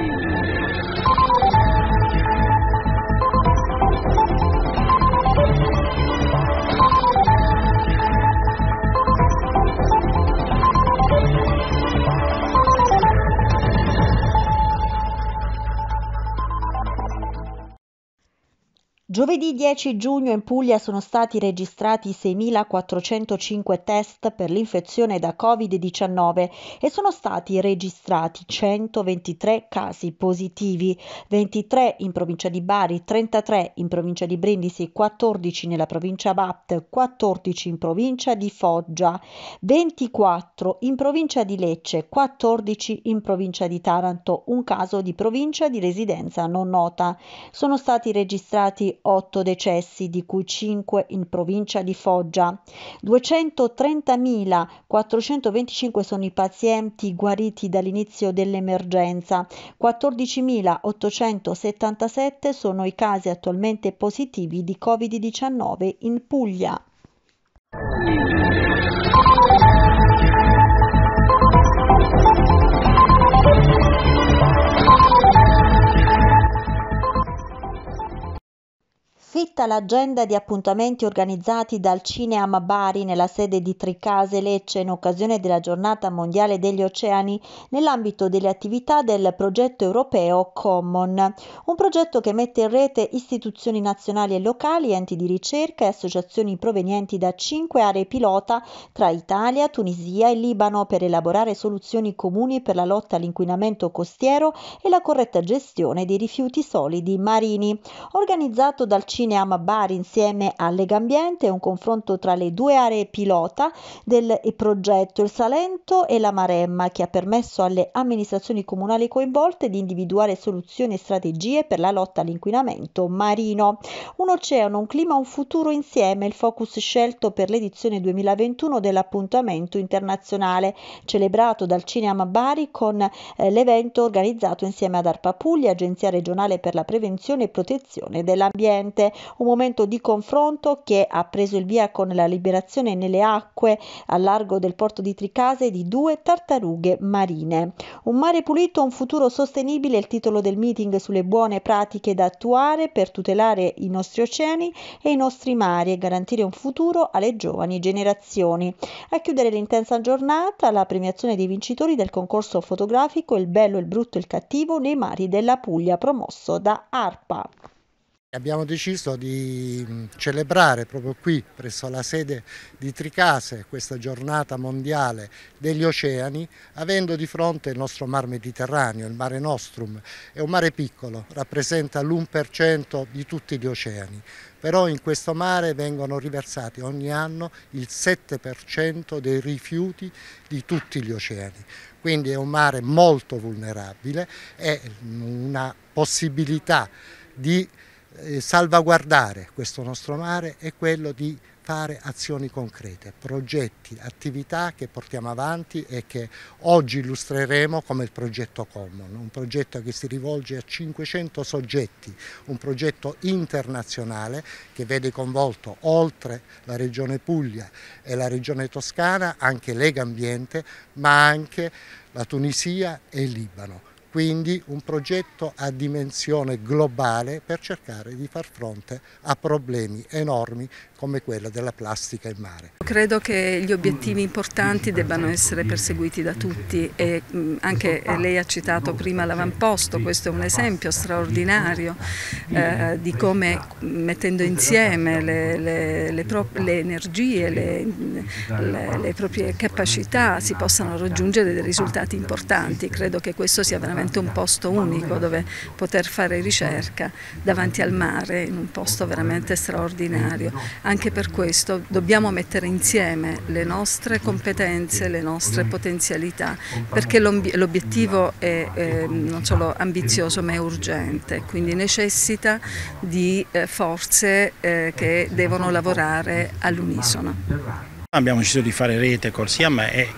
Thank you. Giovedì 10 giugno in Puglia sono stati registrati 6.405 test per l'infezione da Covid-19 e sono stati registrati 123 casi positivi, 23 in provincia di Bari, 33 in provincia di Brindisi, 14 nella provincia Vapt, 14 in provincia di Foggia, 24 in provincia di Lecce, 14 in provincia di Taranto, un caso di provincia di residenza non nota. Sono stati registrati 8 decessi, di cui 5 in provincia di Foggia. 230.425 sono i pazienti guariti dall'inizio dell'emergenza, 14.877 sono i casi attualmente positivi di Covid-19 in Puglia. vista l'agenda di appuntamenti organizzati dal Cineama Bari nella sede di Tricase Lecce in occasione della Giornata Mondiale degli Oceani nell'ambito delle attività del progetto europeo Common, un progetto che mette in rete istituzioni nazionali e locali, enti di ricerca e associazioni provenienti da cinque aree pilota tra Italia, Tunisia e Libano per elaborare soluzioni comuni per la lotta all'inquinamento costiero e la corretta gestione dei rifiuti solidi marini. Organizzato dal Cineama Panorama Bari insieme a Legambiente, un confronto tra le due aree pilota del progetto, il Salento e la Maremma, che ha permesso alle amministrazioni comunali coinvolte di individuare soluzioni e strategie per la lotta all'inquinamento marino. Un oceano, un clima, un futuro insieme, il focus scelto per l'edizione 2021 dell'appuntamento internazionale celebrato dal Cinema Bari con eh, l'evento organizzato insieme ad Arpa Puglia, Agenzia regionale per la prevenzione e protezione dell'ambiente un momento di confronto che ha preso il via con la liberazione nelle acque a largo del porto di Tricase di due tartarughe marine. Un mare pulito, un futuro sostenibile è il titolo del meeting sulle buone pratiche da attuare per tutelare i nostri oceani e i nostri mari e garantire un futuro alle giovani generazioni. A chiudere l'intensa giornata la premiazione dei vincitori del concorso fotografico Il bello, il brutto e il cattivo nei mari della Puglia promosso da ARPA. Abbiamo deciso di mm, celebrare proprio qui, presso la sede di Tricase, questa giornata mondiale degli oceani, avendo di fronte il nostro mar Mediterraneo, il mare Nostrum. È un mare piccolo, rappresenta l'1% di tutti gli oceani, però in questo mare vengono riversati ogni anno il 7% dei rifiuti di tutti gli oceani. Quindi è un mare molto vulnerabile, è una possibilità di eh, salvaguardare questo nostro mare è quello di fare azioni concrete, progetti, attività che portiamo avanti e che oggi illustreremo come il progetto Common, un progetto che si rivolge a 500 soggetti, un progetto internazionale che vede coinvolto oltre la regione Puglia e la regione Toscana anche Lega Ambiente ma anche la Tunisia e il Libano quindi un progetto a dimensione globale per cercare di far fronte a problemi enormi come quello della plastica in mare. Credo che gli obiettivi importanti debbano essere perseguiti da tutti e mm, anche lei ha citato prima l'avamposto, questo è un esempio straordinario eh, di come mm, mettendo insieme le, le, le, le energie, le, proprie capacità si possano raggiungere dei risultati importanti, credo che questo sia veramente veramente un posto unico dove poter fare ricerca davanti al mare, in un posto veramente straordinario. Anche per questo dobbiamo mettere insieme le nostre competenze, le nostre potenzialità, perché l'obiettivo è eh, non solo ambizioso ma è urgente, quindi necessita di eh, forze eh, che devono lavorare all'unisono. Abbiamo deciso di fare rete col SIAM e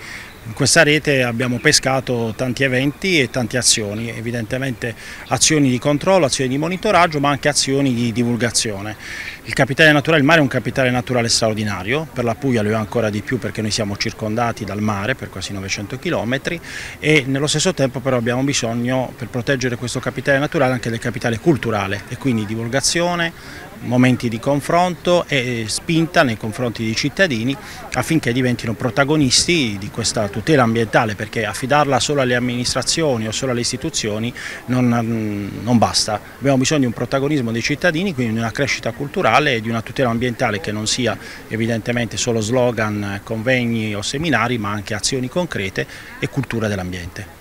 in questa rete abbiamo pescato tanti eventi e tante azioni, evidentemente azioni di controllo, azioni di monitoraggio ma anche azioni di divulgazione. Il capitale naturale del mare è un capitale naturale straordinario, per la Puglia lo è ancora di più perché noi siamo circondati dal mare per quasi 900 km e nello stesso tempo però abbiamo bisogno per proteggere questo capitale naturale anche del capitale culturale e quindi divulgazione, momenti di confronto e spinta nei confronti dei cittadini affinché diventino protagonisti di questa tutela ambientale perché affidarla solo alle amministrazioni o solo alle istituzioni non, mm, non basta. Abbiamo bisogno di un protagonismo dei cittadini, quindi di una crescita culturale e di una tutela ambientale che non sia evidentemente solo slogan, convegni o seminari ma anche azioni concrete e cultura dell'ambiente.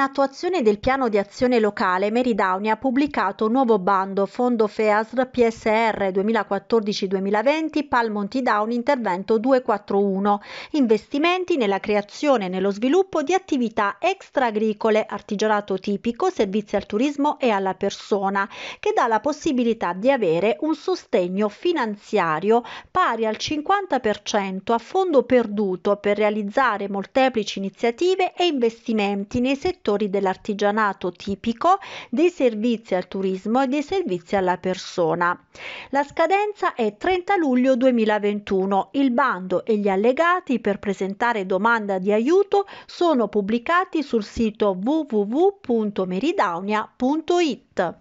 In attuazione del piano di azione locale, Meridaunia ha pubblicato un nuovo bando Fondo FEASR PSR 2014-2020 Pal Montidown Intervento 241 Investimenti nella creazione e nello sviluppo di attività extra-agricole, artigianato tipico, servizi al turismo e alla persona, che dà la possibilità di avere un sostegno finanziario pari al 50% a fondo perduto per realizzare molteplici iniziative e investimenti nei settori settori dell'artigianato tipico, dei servizi al turismo e dei servizi alla persona. La scadenza è 30 luglio 2021. Il bando e gli allegati per presentare domanda di aiuto sono pubblicati sul sito www.meridaunia.it.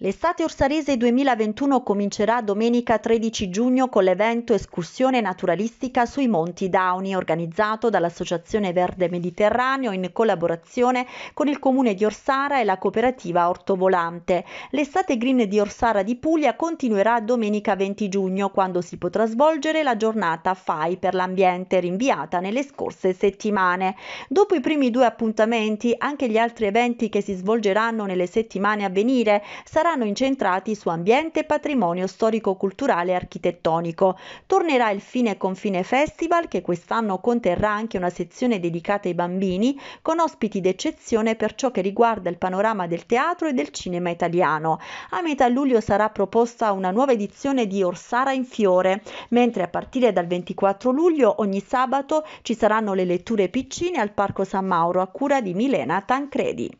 L'estate Orsarese 2021 comincerà domenica 13 giugno con l'evento Escursione naturalistica sui Monti Dauni organizzato dall'Associazione Verde Mediterraneo in collaborazione con il Comune di Orsara e la cooperativa Ortovolante. L'estate green di Orsara di Puglia continuerà domenica 20 giugno quando si potrà svolgere la giornata FAI per l'ambiente rinviata nelle scorse settimane. Dopo i primi due appuntamenti anche gli altri eventi che si svolgeranno nelle settimane a venire saranno saranno incentrati su ambiente, patrimonio storico-culturale e architettonico. Tornerà il Fine Confine Festival che quest'anno conterrà anche una sezione dedicata ai bambini con ospiti d'eccezione per ciò che riguarda il panorama del teatro e del cinema italiano. A metà luglio sarà proposta una nuova edizione di Orsara in fiore, mentre a partire dal 24 luglio ogni sabato ci saranno le letture piccine al Parco San Mauro a cura di Milena Tancredi.